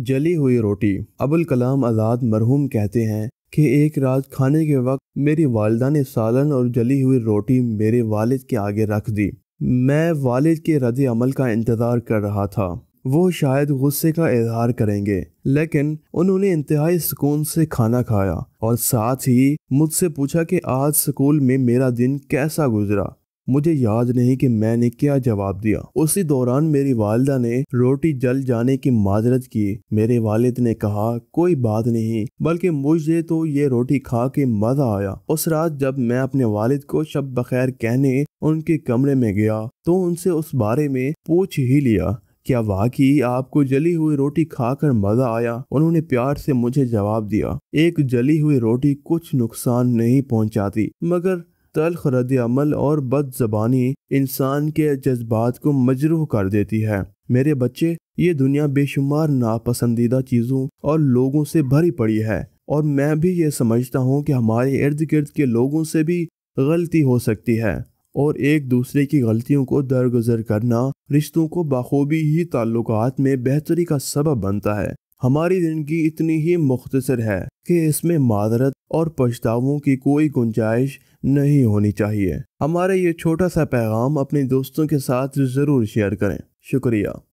जली हुई रोटी अबुल कलाम आज़ाद मरहूम कहते हैं कि एक रात खाने के वक्त मेरी वालदा ने सालन और जली हुई रोटी मेरे वालिद के आगे रख दी मैं वालिद के रद अमल का इंतज़ार कर रहा था वो शायद गुस्से का इजहार करेंगे लेकिन उन्होंने इंतहाई सुकून से खाना खाया और साथ ही मुझसे पूछा कि आज स्कूल में मेरा दिन कैसा गुजरा मुझे याद नहीं कि मैंने क्या जवाब दिया उसी दौरान मेरी वालदा ने रोटी जल जाने की माजरत की मेरे वालिद ने कहा कोई बात नहीं बल्कि मुझे तो ये रोटी खा के मजा आया उस रात जब मैं अपने वालिद को शब बखैर कहने उनके कमरे में गया तो उनसे उस बारे में पूछ ही लिया क्या वाकई आपको जली हुई रोटी खाकर मजा आया उन्होंने प्यार से मुझे जवाब दिया एक जली हुई रोटी कुछ नुकसान नहीं पहुंचाती मगर तलख रद्द अमल और बद जबानी इंसान के जज्बात को मजरूह कर देती है मेरे बच्चे ये दुनिया बेशुमार नापसंदीदा चीज़ों और लोगों से भरी पड़ी है और मैं भी ये समझता हूँ कि हमारे इर्द गिर्द के लोगों से भी गलती हो सकती है और एक दूसरे की गलतियों को दरगुजर करना रिश्तों को बखूबी ही ताल्लुक में बेहतरी का सबब बनता है हमारी ज़िंदगी इतनी ही मुख्तर है कि इसमें मादरत और पछतावों की कोई गुंजाइश नहीं होनी चाहिए हमारा ये छोटा सा पैगाम अपने दोस्तों के साथ ज़रूर शेयर करें शुक्रिया